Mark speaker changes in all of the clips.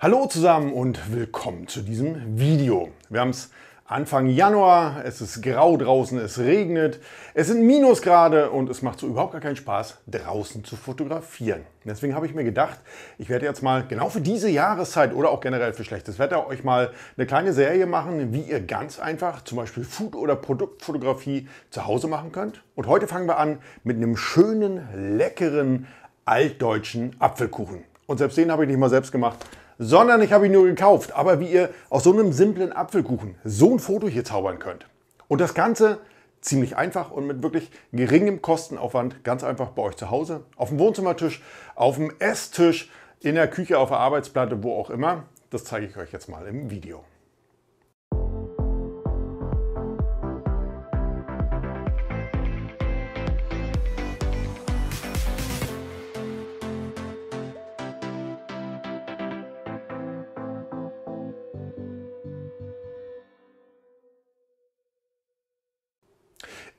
Speaker 1: Hallo zusammen und willkommen zu diesem Video. Wir haben es Anfang Januar, es ist grau draußen, es regnet, es sind Minusgrade und es macht so überhaupt gar keinen Spaß, draußen zu fotografieren. Deswegen habe ich mir gedacht, ich werde jetzt mal genau für diese Jahreszeit oder auch generell für schlechtes Wetter euch mal eine kleine Serie machen, wie ihr ganz einfach zum Beispiel Food- oder Produktfotografie zu Hause machen könnt. Und heute fangen wir an mit einem schönen, leckeren, altdeutschen Apfelkuchen. Und selbst den habe ich nicht mal selbst gemacht, sondern ich habe ihn nur gekauft. Aber wie ihr aus so einem simplen Apfelkuchen so ein Foto hier zaubern könnt. Und das Ganze ziemlich einfach und mit wirklich geringem Kostenaufwand ganz einfach bei euch zu Hause, auf dem Wohnzimmertisch, auf dem Esstisch, in der Küche, auf der Arbeitsplatte, wo auch immer. Das zeige ich euch jetzt mal im Video.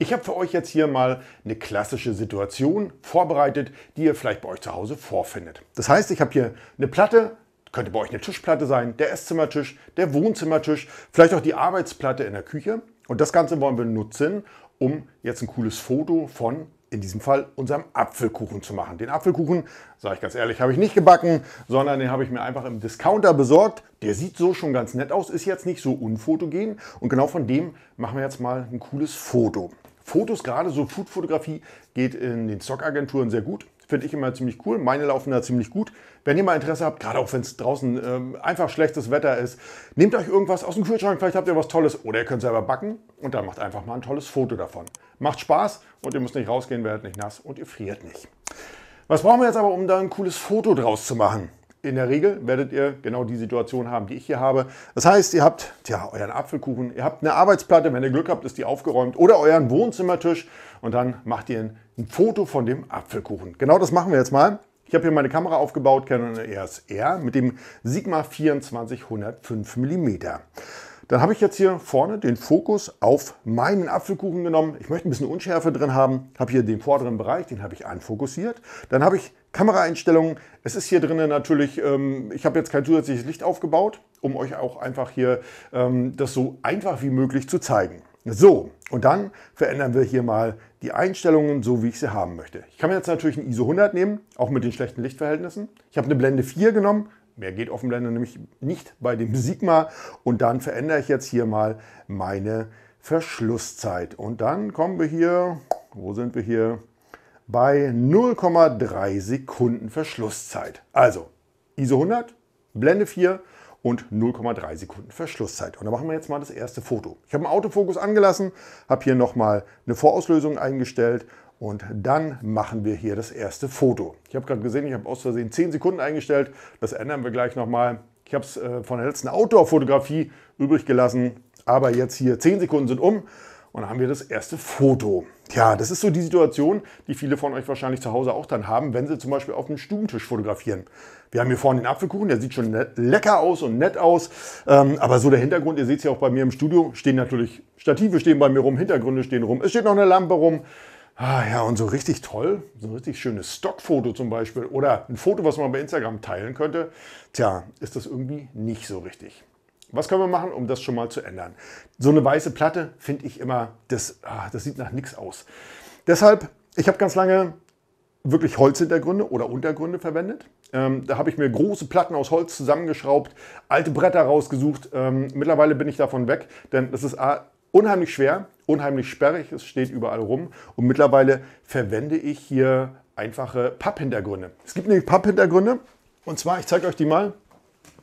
Speaker 1: Ich habe für euch jetzt hier mal eine klassische Situation vorbereitet, die ihr vielleicht bei euch zu Hause vorfindet. Das heißt, ich habe hier eine Platte, könnte bei euch eine Tischplatte sein, der Esszimmertisch, der Wohnzimmertisch, vielleicht auch die Arbeitsplatte in der Küche. Und das Ganze wollen wir nutzen, um jetzt ein cooles Foto von in diesem Fall unserem Apfelkuchen zu machen. Den Apfelkuchen, sage ich ganz ehrlich, habe ich nicht gebacken, sondern den habe ich mir einfach im Discounter besorgt. Der sieht so schon ganz nett aus, ist jetzt nicht so unfotogen und genau von dem machen wir jetzt mal ein cooles Foto. Fotos, gerade so Food-Fotografie, geht in den Stock-Agenturen sehr gut. Finde ich immer ziemlich cool. Meine laufen da ziemlich gut. Wenn ihr mal Interesse habt, gerade auch wenn es draußen ähm, einfach schlechtes Wetter ist, nehmt euch irgendwas aus dem Kühlschrank, vielleicht habt ihr was Tolles oder ihr könnt selber backen und dann macht einfach mal ein tolles Foto davon. Macht Spaß und ihr müsst nicht rausgehen, werdet nicht nass und ihr friert nicht. Was brauchen wir jetzt aber, um da ein cooles Foto draus zu machen? in der Regel werdet ihr genau die Situation haben, die ich hier habe. Das heißt, ihr habt tja, euren Apfelkuchen, ihr habt eine Arbeitsplatte, wenn ihr Glück habt, ist die aufgeräumt, oder euren Wohnzimmertisch und dann macht ihr ein, Foto von dem Apfelkuchen. Genau das machen wir jetzt mal. Ich habe hier meine Kamera aufgebaut, Canon EOS R mit dem Sigma 24 105 mm. Dann habe ich jetzt hier vorne den Fokus auf meinen Apfelkuchen genommen. Ich möchte ein bisschen Unschärfe drin haben. Habe hier den vorderen Bereich, den habe ich anfokussiert. Dann habe ich Kameraeinstellungen. Es ist hier drinnen natürlich, ähm, ich habe jetzt kein zusätzliches Licht aufgebaut, um euch auch einfach hier ähm, das so einfach wie möglich zu zeigen. So, und dann verändern wir hier mal die Einstellungen, so wie ich sie haben möchte. Ich kann mir jetzt natürlich ein ISO 100 nehmen, auch mit den schlechten Lichtverhältnissen. Ich habe eine Blende 4 genommen, Mehr geht Offenblende nämlich nicht bei dem Sigma. Und dann verändere ich jetzt hier mal meine Verschlusszeit. Und dann kommen wir hier, wo sind wir hier? Bei 0,3 Sekunden Verschlusszeit. Also ISO 100, Blende 4 und 0,3 Sekunden Verschlusszeit. Und da machen wir jetzt mal das erste Foto. Ich habe einen Autofokus angelassen, habe hier nochmal eine Vorauslösung eingestellt und dann machen wir hier das erste Foto. Ich habe gerade gesehen, ich habe aus Versehen 10 Sekunden eingestellt. Das ändern wir gleich nochmal. Ich habe es äh, von der letzten Outdoor-Fotografie übrig gelassen. Aber jetzt hier 10 Sekunden sind um und dann haben wir das erste Foto. Tja, das ist so die Situation, die viele von euch wahrscheinlich zu Hause auch dann haben, wenn sie zum Beispiel auf dem Stubentisch fotografieren. Wir haben hier vorne den Apfelkuchen, der sieht schon lecker aus und nett aus. Ähm, aber so der Hintergrund, ihr seht es ja auch bei mir im Studio, stehen natürlich Stative stehen bei mir rum, Hintergründe stehen rum, es steht noch eine Lampe rum. Ah ja, und so richtig toll, so ein richtig schönes Stockfoto zum Beispiel oder ein Foto, was man bei Instagram teilen könnte, tja, ist das irgendwie nicht so richtig. Was können wir machen, um das schon mal zu ändern? So eine weiße Platte finde ich immer, das, ah, das sieht nach nichts aus. Deshalb, ich habe ganz lange wirklich Holzhintergründe oder Untergründe verwendet. Ähm, da habe ich mir große Platten aus Holz zusammengeschraubt, alte Bretter rausgesucht. Ähm, mittlerweile bin ich davon weg, denn das ist A, unheimlich schwer unheimlich sperrig, es steht überall rum und mittlerweile verwende ich hier einfache Papphintergründe. Es gibt nämlich Papphintergründe und zwar, ich zeige euch die mal.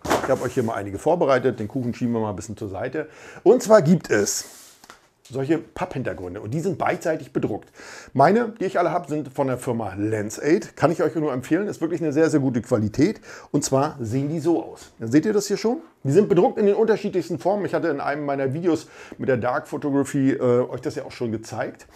Speaker 1: Ich habe euch hier mal einige vorbereitet, den Kuchen schieben wir mal ein bisschen zur Seite. Und zwar gibt es solche Papphintergründe und die sind beidseitig bedruckt. Meine, die ich alle habe, sind von der Firma LensAid. Kann ich euch nur empfehlen, ist wirklich eine sehr, sehr gute Qualität. Und zwar sehen die so aus. Dann seht ihr das hier schon? Die sind bedruckt in den unterschiedlichsten Formen. Ich hatte in einem meiner Videos mit der Dark Photography äh, euch das ja auch schon gezeigt.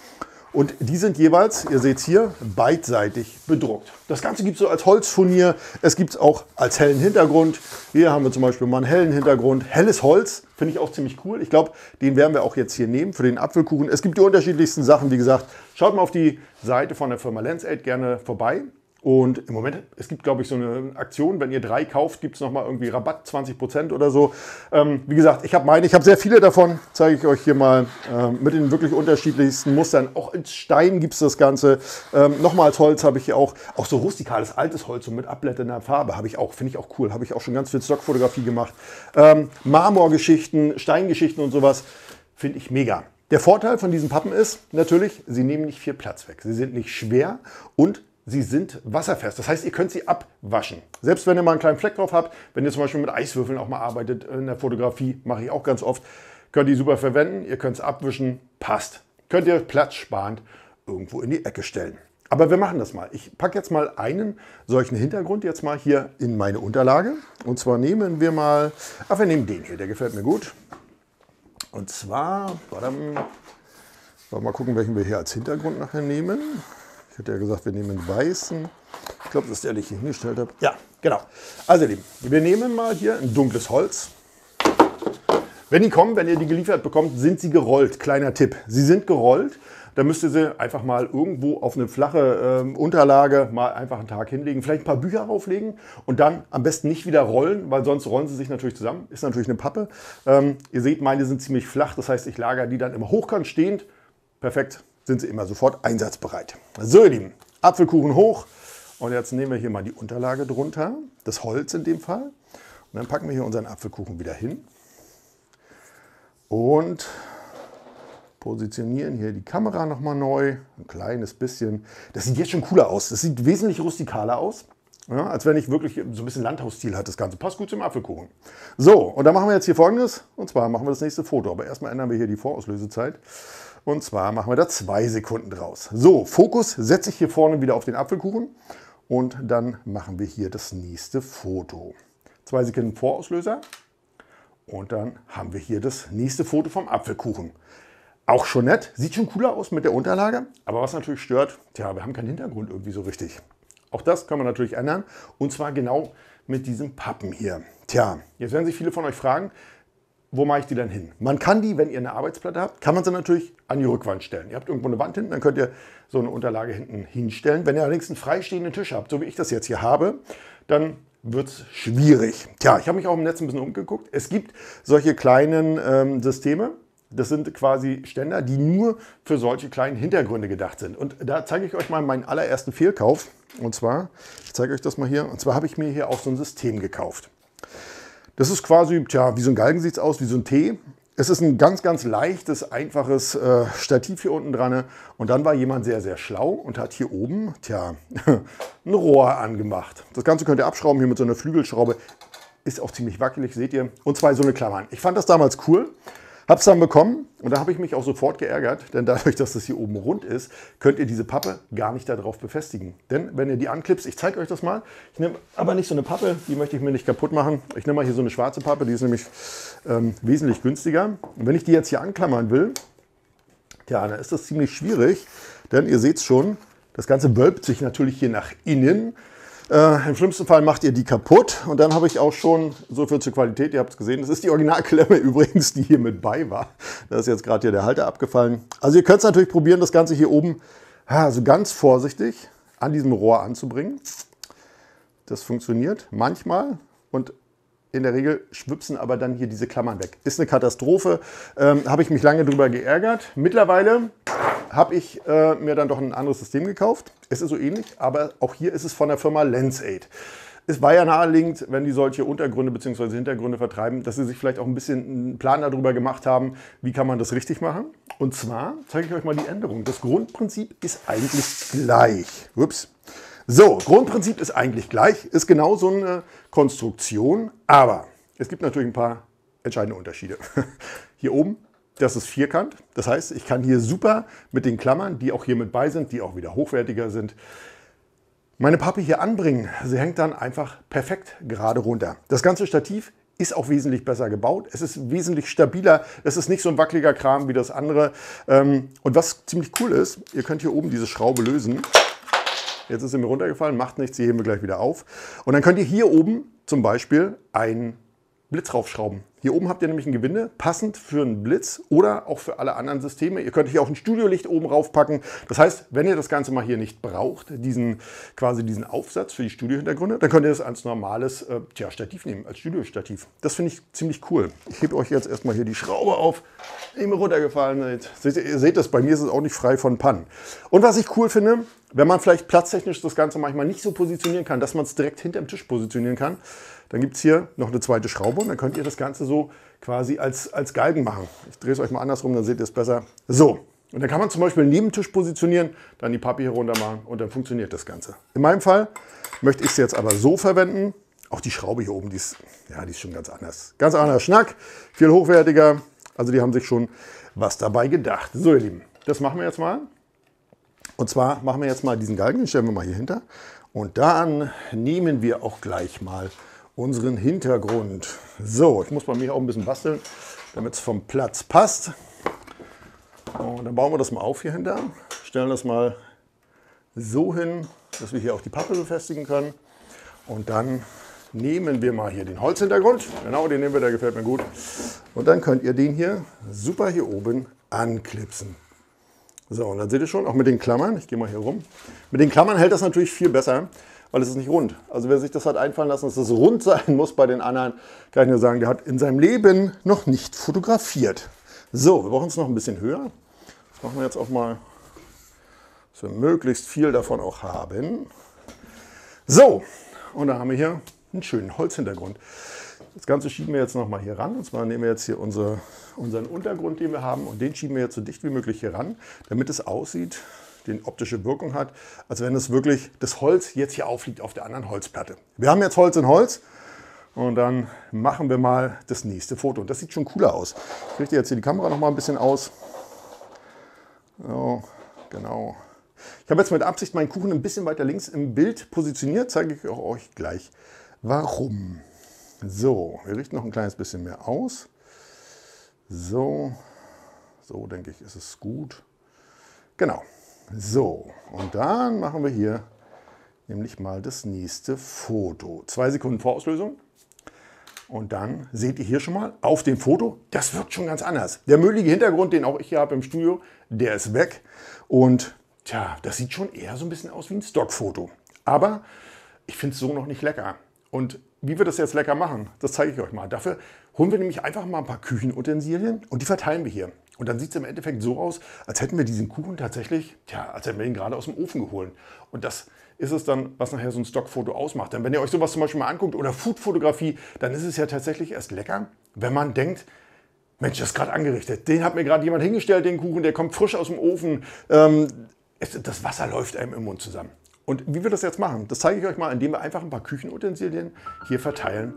Speaker 1: Und die sind jeweils, ihr seht hier, beidseitig bedruckt. Das Ganze gibt es so als Holzfurnier, es gibt es auch als hellen Hintergrund. Hier haben wir zum Beispiel mal einen hellen Hintergrund. Helles Holz, finde ich auch ziemlich cool. Ich glaube, den werden wir auch jetzt hier nehmen für den Apfelkuchen. Es gibt die unterschiedlichsten Sachen, wie gesagt. Schaut mal auf die Seite von der Firma LensAid gerne vorbei. Und im Moment, es gibt, glaube ich, so eine Aktion, wenn ihr drei kauft, gibt es nochmal irgendwie Rabatt, 20% Prozent oder so. Ähm, wie gesagt, ich habe meine, ich habe sehr viele davon, zeige ich euch hier mal ähm, mit den wirklich unterschiedlichsten Mustern. Auch als Stein gibt es das Ganze. Ähm, nochmal als Holz habe ich hier auch, auch so rustikales, altes Holz und mit abblätternder Farbe habe ich auch, finde ich auch cool. Habe ich auch schon ganz viel Stockfotografie gemacht. Ähm, Marmorgeschichten, Steingeschichten und sowas finde ich mega. Der Vorteil von diesen Pappen ist natürlich, sie nehmen nicht viel Platz weg. Sie sind nicht schwer und sie sind wasserfest. Das heißt, ihr könnt sie abwaschen. Selbst wenn ihr mal einen kleinen Fleck drauf habt, wenn ihr zum Beispiel mit Eiswürfeln auch mal arbeitet, äh, in der Fotografie mache ich auch ganz oft, könnt ihr die super verwenden, ihr könnt es abwischen, passt. Könnt ihr platzsparend irgendwo in die Ecke stellen. Aber wir machen das mal. Ich packe jetzt mal einen solchen Hintergrund jetzt mal hier in meine Unterlage. Und zwar nehmen wir mal, ach, wir nehmen den hier, der gefällt mir gut. Und zwar, badam, mal gucken, welchen wir hier als Hintergrund nachher nehmen hätte ja gesagt, wir nehmen weißen. Hm. Ich glaube, das ist der, den ich hingestellt habe. Ja, genau. Also, Lieben, wir nehmen mal hier ein dunkles Holz. Wenn die kommen, wenn ihr die geliefert bekommt, sind sie gerollt. Kleiner Tipp. Sie sind gerollt. Da müsst ihr sie einfach mal irgendwo auf eine flache äh, Unterlage mal einfach einen Tag hinlegen. Vielleicht ein paar Bücher auflegen und dann am besten nicht wieder rollen, weil sonst rollen sie sich natürlich zusammen. Ist natürlich eine Pappe. Ähm, ihr seht, meine sind ziemlich flach. Das heißt, ich lagere die dann immer hochkant stehend. Perfekt sind sie immer sofort einsatzbereit. So ihr Lieben, Apfelkuchen hoch und jetzt nehmen wir hier mal die Unterlage drunter, das Holz in dem Fall. Und dann packen wir hier unseren Apfelkuchen wieder hin und positionieren hier die Kamera nochmal neu, ein kleines bisschen. Das sieht jetzt schon cooler aus, das sieht wesentlich rustikaler aus. Ja, als wenn ich wirklich so ein bisschen Landhausstil hat, das Ganze. Passt gut zum Apfelkuchen. So, und dann machen wir jetzt hier folgendes. Und zwar machen wir das nächste Foto. Aber erstmal ändern wir hier die Vorauslösezeit. Und zwar machen wir da zwei Sekunden draus. So, Fokus setze ich hier vorne wieder auf den Apfelkuchen und dann machen wir hier das nächste Foto. Zwei Sekunden Vorauslöser und dann haben wir hier das nächste Foto vom Apfelkuchen. Auch schon nett, sieht schon cooler aus mit der Unterlage, aber was natürlich stört, tja, wir haben keinen Hintergrund irgendwie so richtig. Auch das kann man natürlich ändern und zwar genau mit diesem Pappen hier. Tja, jetzt werden sich viele von euch fragen, wo mache ich die dann hin? Man kann die, wenn ihr eine Arbeitsplatte habt, kann man sie natürlich an die Rückwand stellen. Ihr habt irgendwo eine Wand hinten, dann könnt ihr so eine Unterlage hinten hinstellen. Wenn ihr allerdings einen freistehenden Tisch habt, so wie ich das jetzt hier habe, dann wird es schwierig. Tja, ich habe mich auch im Netz ein bisschen umgeguckt. Es gibt solche kleinen ähm, Systeme, das sind quasi Ständer, die nur für solche kleinen Hintergründe gedacht sind. Und da zeige ich euch mal meinen allerersten Fehlkauf. Und zwar, ich zeige euch das mal hier, und zwar habe ich mir hier auch so ein System gekauft. Das ist quasi, tja, wie so ein Galgen sieht es aus, wie so ein T. Es ist ein ganz, ganz leichtes, einfaches äh, Stativ hier unten dran. Und dann war jemand sehr, sehr schlau und hat hier oben, tja, ein Rohr angemacht. Das Ganze könnt ihr abschrauben hier mit so einer Flügelschraube. Ist auch ziemlich wackelig, seht ihr. Und zwei so eine Klammern. Ich fand das damals cool. Hab's dann bekommen und da habe ich mich auch sofort geärgert, denn dadurch, dass das hier oben rund ist, könnt ihr diese Pappe gar nicht darauf befestigen. Denn wenn ihr die anklipst, ich zeige euch das mal, ich nehme aber nicht so eine Pappe, die möchte ich mir nicht kaputt machen. Ich nehme mal hier so eine schwarze Pappe, die ist nämlich ähm, wesentlich günstiger. Und wenn ich die jetzt hier anklammern will, ja, dann ist das ziemlich schwierig, denn ihr seht es schon, das Ganze wölbt sich natürlich hier nach innen. Äh, Im schlimmsten Fall macht ihr die kaputt. Und dann habe ich auch schon, so viel zur Qualität, ihr habt es gesehen, das ist die Originalklemme übrigens, die hier mit bei war. Da ist jetzt gerade hier der Halter abgefallen. Also ihr könnt es natürlich probieren, das Ganze hier oben so also ganz vorsichtig an diesem Rohr anzubringen. Das funktioniert manchmal und in der Regel schwipsen aber dann hier diese Klammern weg. Ist eine Katastrophe, ähm, habe ich mich lange drüber geärgert. Mittlerweile habe ich äh, mir dann doch ein anderes System gekauft. Es ist so ähnlich, aber auch hier ist es von der Firma LensAid. Es war ja naheliegend, wenn die solche Untergründe bzw. Hintergründe vertreiben, dass sie sich vielleicht auch ein bisschen einen Plan darüber gemacht haben, wie kann man das richtig machen. Und zwar zeige ich euch mal die Änderung. Das Grundprinzip ist eigentlich gleich. Ups. So, Grundprinzip ist eigentlich gleich, ist genau so eine Konstruktion, aber es gibt natürlich ein paar entscheidende Unterschiede. Hier oben das ist vierkant. Das heißt, ich kann hier super mit den Klammern, die auch hier mit bei sind, die auch wieder hochwertiger sind, meine Pappe hier anbringen. Sie hängt dann einfach perfekt gerade runter. Das ganze Stativ ist auch wesentlich besser gebaut. Es ist wesentlich stabiler. Es ist nicht so ein wackeliger Kram wie das andere. Ähm, und was ziemlich cool ist, ihr könnt hier oben diese Schraube lösen. Jetzt ist sie mir runtergefallen, macht nichts, die heben wir gleich wieder auf. Und dann könnt ihr hier oben zum Beispiel einen Blitz raufschrauben. Hier oben habt ihr nämlich ein Gewinde, passend für einen Blitz oder auch für alle anderen Systeme. Ihr könnt hier auch ein Studiolicht oben raufpacken. Das heißt, wenn ihr das Ganze mal hier nicht braucht, diesen quasi diesen Aufsatz für die Studiohintergründe, dann könnt ihr das als normales äh, tja, Stativ nehmen, als Studiostativ. Das finde ich ziemlich cool. Ich hebe euch jetzt erstmal hier die Schraube auf, die mir runtergefallen ist. Seht, ihr seht das, bei mir ist es auch nicht frei von Pannen. Und was ich cool finde, wenn man vielleicht platztechnisch das Ganze manchmal nicht so positionieren kann, dass man es direkt hinter dem Tisch positionieren kann, dann gibt es hier noch eine zweite Schraube und dann könnt ihr das Ganze so quasi als, als Galgen machen. Ich drehe es euch mal andersrum, dann seht ihr es besser. So, und dann kann man zum Beispiel einen Nebentisch positionieren, dann die Pappe hier runter machen und dann funktioniert das Ganze. In meinem Fall möchte ich es jetzt aber so verwenden. Auch die Schraube hier oben, die ist, ja, die ist schon ganz anders. Ganz anderer Schnack, viel hochwertiger. Also die haben sich schon was dabei gedacht. So ihr Lieben, das machen wir jetzt mal. Und zwar machen wir jetzt mal diesen Galgen, den stellen wir mal hier hinter. Und dann nehmen wir auch gleich mal unseren Hintergrund. So, ich muss bei mir auch ein bisschen basteln, damit es vom Platz passt. Und dann bauen wir das mal auf hier hinter, stellen das mal so hin, dass wir hier auch die Pappe befestigen können. Und dann nehmen wir mal hier den Holzhintergrund. Genau, den nehmen wir, der gefällt mir gut. Und dann könnt ihr den hier super hier oben anklipsen. So, und dann seht ihr schon, auch mit den Klammern, ich gehe mal hier rum, mit den Klammern hält das natürlich viel besser, weil es ist nicht rund. Also wer sich das hat einfallen lassen, dass es rund sein muss bei den anderen, kann ich nur sagen, der hat in seinem Leben noch nicht fotografiert. So, wir brauchen es noch ein bisschen höher. Das machen wir jetzt auch mal, dass wir möglichst viel davon auch haben. So, und da haben wir hier einen schönen Holzhintergrund. Das Ganze schieben wir jetzt nochmal hier ran. Und zwar nehmen wir jetzt hier unsere, unseren Untergrund, den wir haben, und den schieben wir jetzt so dicht wie möglich hier ran, damit es aussieht, den optische Wirkung hat, als wenn es wirklich das Holz jetzt hier aufliegt auf der anderen Holzplatte. Wir haben jetzt Holz in Holz und dann machen wir mal das nächste Foto. Und das sieht schon cooler aus. Ich richte jetzt hier die Kamera noch mal ein bisschen aus. So, genau. Ich habe jetzt mit Absicht meinen Kuchen ein bisschen weiter links im Bild positioniert, zeige ich auch euch gleich warum. So, wir richten noch ein kleines bisschen mehr aus. So, so denke ich, ist es gut. Genau. So, und dann machen wir hier nämlich mal das nächste Foto. Zwei Sekunden Vorauslösung. Und dann seht ihr hier schon mal auf dem Foto, das wirkt schon ganz anders. Der müllige Hintergrund, den auch ich hier habe im Studio, der ist weg. Und tja, das sieht schon eher so ein bisschen aus wie ein Stockfoto. Aber ich finde es so noch nicht lecker. Und wie wir das jetzt lecker machen, das zeige ich euch mal. Dafür holen wir nämlich einfach mal ein paar Küchenutensilien und die verteilen wir hier. Und dann sieht es im Endeffekt so aus, als hätten wir diesen Kuchen tatsächlich, ja, als hätten wir ihn gerade aus dem Ofen geholt. Und das ist es dann, was nachher so ein Stockfoto ausmacht. Denn wenn ihr euch sowas zum Beispiel mal anguckt oder Foodfotografie, dann ist es ja tatsächlich erst lecker, wenn man denkt, Mensch, das ist gerade angerichtet. Den hat mir gerade jemand hingestellt, den Kuchen, der kommt frisch aus dem Ofen. Ähm, das Wasser läuft einem im Mund zusammen. Und wie wir das jetzt machen, das zeige ich euch mal, indem wir einfach ein paar Küchenutensilien hier verteilen,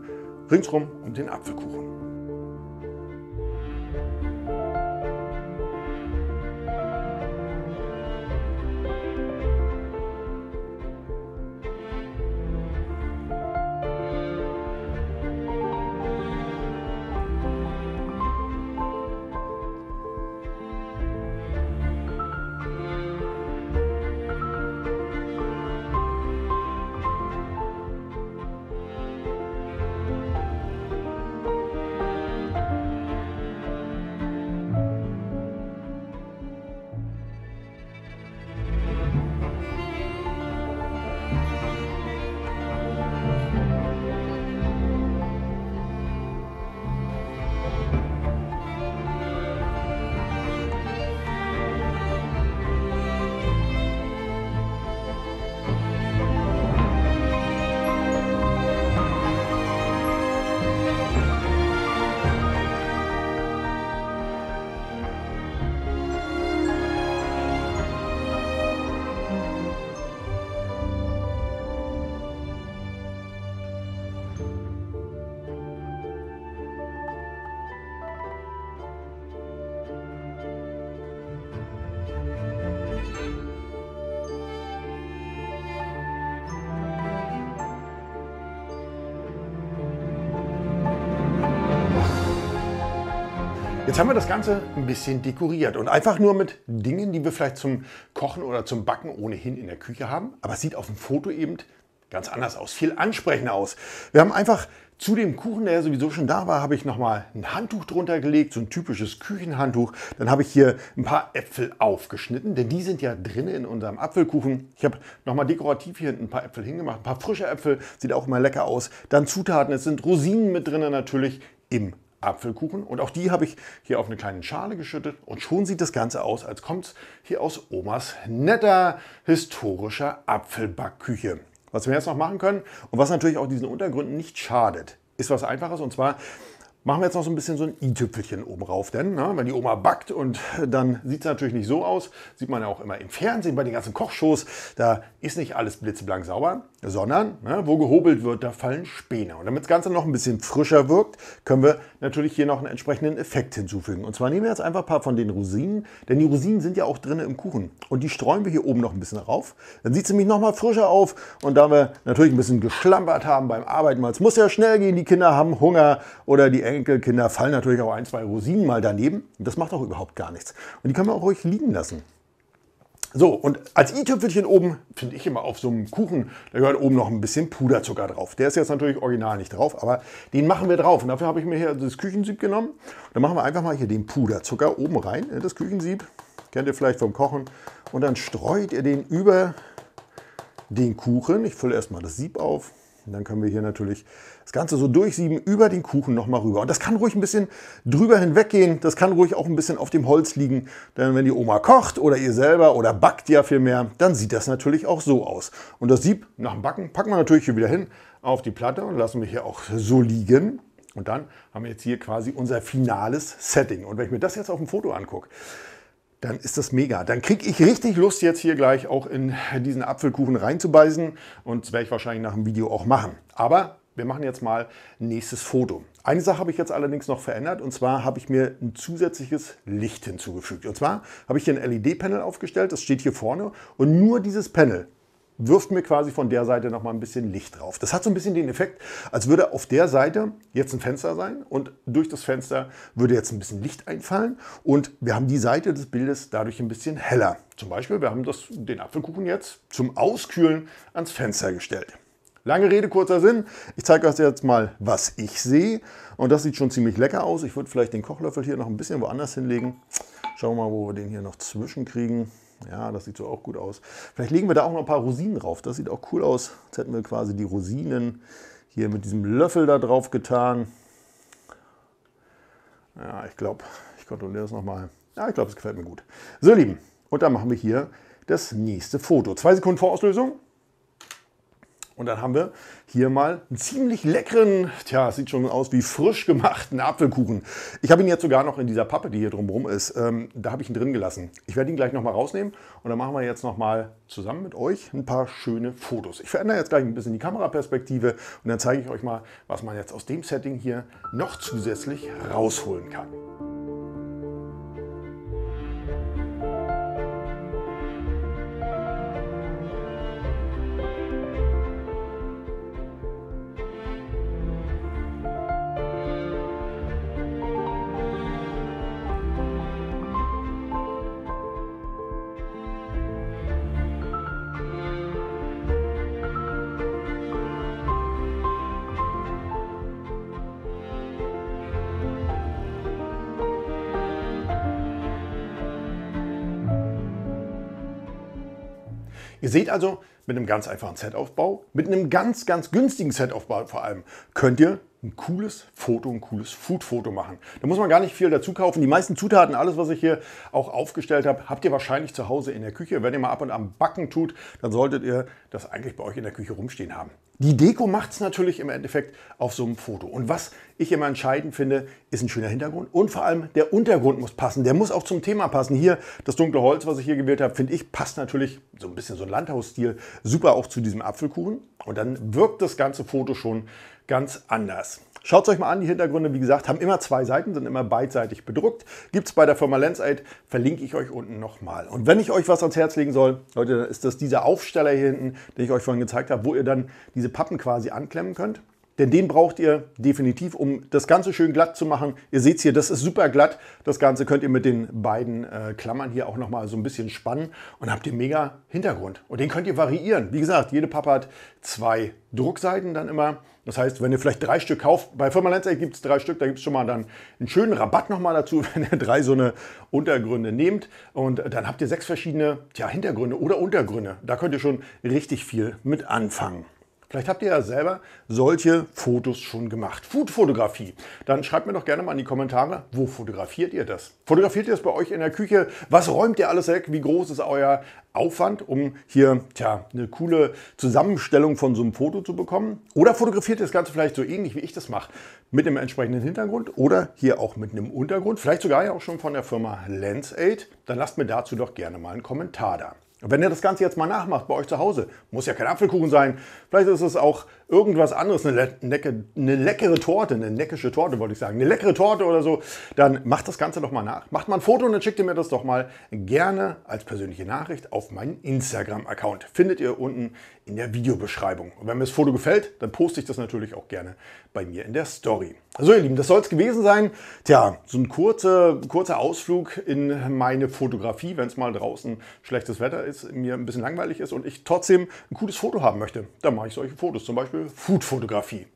Speaker 1: ringsrum um den Apfelkuchen. Jetzt haben wir das Ganze ein bisschen dekoriert und einfach nur mit Dingen, die wir vielleicht zum Kochen oder zum Backen ohnehin in der Küche haben. Aber es sieht auf dem Foto eben ganz anders aus, viel ansprechender aus. Wir haben einfach zu dem Kuchen, der sowieso schon da war, habe ich nochmal ein Handtuch drunter gelegt, so ein typisches Küchenhandtuch. Dann habe ich hier ein paar Äpfel aufgeschnitten, denn die sind ja drin in unserem Apfelkuchen. Ich habe nochmal dekorativ hier ein paar Äpfel hingemacht, ein paar frische Äpfel, sieht auch immer lecker aus. Dann Zutaten, es sind Rosinen mit drin natürlich im Apfelkuchen. Und auch die habe ich hier auf eine kleine Schale geschüttet. Und schon sieht das Ganze aus, als kommt es hier aus Omas netter historischer Apfelbackküche. Was wir jetzt noch machen können und was natürlich auch diesen Untergründen nicht schadet, ist was Einfaches. Und zwar machen wir jetzt noch so ein bisschen so ein i-Tüpfelchen oben rauf. Denn ne, wenn die Oma backt und dann sieht es natürlich nicht so aus, sieht man ja auch immer im Fernsehen bei den ganzen Kochshows, da ist nicht alles blitzeblank sauber sondern ne, wo gehobelt wird, da fallen Späne. Und damit das Ganze noch ein bisschen frischer wirkt, können wir natürlich hier noch einen entsprechenden Effekt hinzufügen. Und zwar nehmen wir jetzt einfach ein paar von den Rosinen, denn die Rosinen sind ja auch drin im Kuchen. Und die streuen wir hier oben noch ein bisschen rauf. Dann sieht es nämlich noch mal frischer auf. Und da wir natürlich ein bisschen geschlampert haben beim Arbeiten, weil es muss ja schnell gehen, die Kinder haben Hunger oder die Enkelkinder fallen natürlich auch ein, zwei Rosinen mal daneben. Und das macht auch überhaupt gar nichts. Und die können wir auch ruhig liegen lassen. So, und als i-Tüpfelchen oben finde ich immer auf so einem Kuchen, da gehört oben noch ein bisschen Puderzucker drauf. Der ist jetzt natürlich original nicht drauf, aber den machen wir drauf. Und dafür habe ich mir hier das Küchensieb genommen. Dann machen wir einfach mal hier den Puderzucker oben rein in das Küchensieb. Kennt ihr vielleicht vom Kochen. Und dann streut ihr den über den Kuchen. Ich fülle erstmal das Sieb auf. Und dann können wir hier natürlich Ganze so durchsieben über den Kuchen nochmal rüber. Und das kann ruhig ein bisschen drüber hinweggehen. Das kann ruhig auch ein bisschen auf dem Holz liegen. Denn wenn die Oma kocht oder ihr selber oder backt ja viel mehr, dann sieht das natürlich auch so aus. Und das Sieb nach dem Backen packen wir natürlich hier wieder hin auf die Platte und lassen wir hier auch so liegen. Und dann haben wir jetzt hier quasi unser finales Setting. Und wenn ich mir das jetzt auf dem Foto angucke, dann ist das mega. Dann kriege ich richtig Lust, jetzt hier gleich auch in diesen Apfelkuchen reinzubeißen. Und das werde ich wahrscheinlich nach dem Video auch machen. Aber wir machen jetzt mal nächstes Foto. Eine Sache habe ich jetzt allerdings noch verändert und zwar habe ich mir ein zusätzliches Licht hinzugefügt. Und zwar habe ich hier ein LED-Panel aufgestellt, das steht hier vorne und nur dieses Panel wirft mir quasi von der Seite nochmal ein bisschen Licht drauf. Das hat so ein bisschen den Effekt, als würde auf der Seite jetzt ein Fenster sein und durch das Fenster würde jetzt ein bisschen Licht einfallen und wir haben die Seite des Bildes dadurch ein bisschen heller. Zum Beispiel, wir haben das, den Apfelkuchen jetzt zum Auskühlen ans Fenster gestellt. Lange Rede, kurzer Sinn. Ich zeige euch jetzt mal, was ich sehe. Und das sieht schon ziemlich lecker aus. Ich würde vielleicht den Kochlöffel hier noch ein bisschen woanders hinlegen. Schauen wir mal, wo wir den hier noch zwischenkriegen. Ja, das sieht so auch gut aus. Vielleicht legen wir da auch noch ein paar Rosinen drauf. Das sieht auch cool aus. Jetzt hätten wir quasi die Rosinen hier mit diesem Löffel da drauf getan. Ja, ich glaube, ich kontrolliere das nochmal. Ja, ich glaube, es gefällt mir gut. So, ihr Lieben, und dann machen wir hier das nächste Foto. Zwei Sekunden vor Auslösung. Und dann haben wir hier mal einen ziemlich leckeren, tja, sieht schon aus wie frisch gemachten Apfelkuchen. Ich habe ihn jetzt sogar noch in dieser Pappe, die hier drumherum ist, ähm, da habe ich ihn drin gelassen. Ich werde ihn gleich nochmal rausnehmen und dann machen wir jetzt nochmal zusammen mit euch ein paar schöne Fotos. Ich verändere jetzt gleich ein bisschen die Kameraperspektive und dann zeige ich euch mal, was man jetzt aus dem Setting hier noch zusätzlich rausholen kann. Ihr seht also, mit einem ganz einfachen Setaufbau, mit einem ganz, ganz günstigen Setaufbau vor allem, könnt ihr ein cooles Foto, ein cooles Food-Foto machen. Da muss man gar nicht viel dazu kaufen. Die meisten Zutaten, alles, was ich hier auch aufgestellt habe, habt ihr wahrscheinlich zu Hause in der Küche. Wenn ihr mal ab und an backen tut, dann solltet ihr das eigentlich bei euch in der Küche rumstehen haben. Die Deko macht es natürlich im Endeffekt auf so einem Foto. Und was ich immer entscheidend finde, ist ein schöner Hintergrund und vor allem der Untergrund muss passen. Der muss auch zum Thema passen. Hier das dunkle Holz, was ich hier gewählt habe, finde ich, passt natürlich so ein bisschen so ein Landhausstil super auch zu diesem Apfelkuchen. Und dann wirkt das ganze Foto schon ganz anders. Schaut euch mal an, die Hintergründe, wie gesagt, haben immer zwei Seiten, sind immer beidseitig bedruckt. Gibt es bei der Firma LensAid, verlinke ich euch unten nochmal. Und wenn ich euch was ans Herz legen soll, Leute, dann ist das dieser Aufsteller hier hinten, den ich euch vorhin gezeigt habe, wo ihr dann diese Pappen quasi anklemmen könnt denn den braucht ihr definitiv, um das Ganze schön glatt zu machen. Ihr seht es hier, das ist super glatt. Das Ganze könnt ihr mit den beiden äh, Klammern hier auch nochmal so ein bisschen spannen und habt ihr mega Hintergrund. Und den könnt ihr variieren. Wie gesagt, jede Pappe hat zwei Druckseiten dann immer. Das heißt, wenn ihr vielleicht drei Stück kauft, bei Firma Lenzer gibt es drei Stück, da gibt es schon mal dann einen schönen Rabatt nochmal dazu, wenn ihr drei so eine Untergründe nehmt. Und dann habt ihr sechs verschiedene tja, Hintergründe oder Untergründe. Da könnt ihr schon richtig viel mit anfangen. Vielleicht habt ihr ja selber solche Fotos schon gemacht. Foodfotografie. Dann schreibt mir doch gerne mal in die Kommentare, wo fotografiert ihr das? Fotografiert ihr das bei euch in der Küche? Was räumt ihr alles weg? Wie groß ist euer Aufwand, um hier tja, eine coole Zusammenstellung von so einem Foto zu bekommen? Oder fotografiert ihr das Ganze vielleicht so ähnlich, wie ich das mache? Mit einem entsprechenden Hintergrund oder hier auch mit einem Untergrund? Vielleicht sogar ja auch schon von der Firma LensAid? Dann lasst mir dazu doch gerne mal einen Kommentar da. Und wenn ihr das Ganze jetzt mal nachmacht bei euch zu Hause, muss ja kein Apfelkuchen sein, vielleicht ist es auch irgendwas anderes, eine, le necke, eine leckere Torte, eine neckische Torte wollte ich sagen, eine leckere Torte oder so, dann macht das Ganze doch mal nach. Macht mal ein Foto und dann schickt ihr mir das doch mal gerne als persönliche Nachricht auf meinen Instagram-Account. Findet ihr unten in der Videobeschreibung. Und wenn mir das Foto gefällt, dann poste ich das natürlich auch gerne bei mir in der Story. So ihr Lieben, das soll es gewesen sein. Tja, so ein kurzer, kurzer Ausflug in meine Fotografie, wenn es mal draußen schlechtes Wetter ist, mir ein bisschen langweilig ist und ich trotzdem ein cooles Foto haben möchte. Dann mache ich solche Fotos, zum Beispiel Food-Fotografie.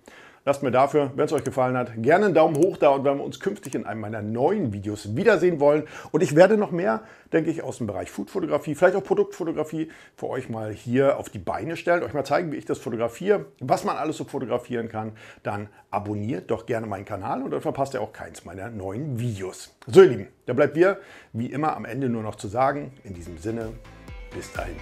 Speaker 1: Lasst mir dafür, wenn es euch gefallen hat, gerne einen Daumen hoch da und wenn wir uns künftig in einem meiner neuen Videos wiedersehen wollen. Und ich werde noch mehr, denke ich, aus dem Bereich Foodfotografie, vielleicht auch Produktfotografie für euch mal hier auf die Beine stellen, euch mal zeigen, wie ich das fotografiere, was man alles so fotografieren kann. Dann abonniert doch gerne meinen Kanal und dann verpasst ihr auch keins meiner neuen Videos. So ihr Lieben, da bleibt mir wie immer am Ende nur noch zu sagen, in diesem Sinne, bis dahin.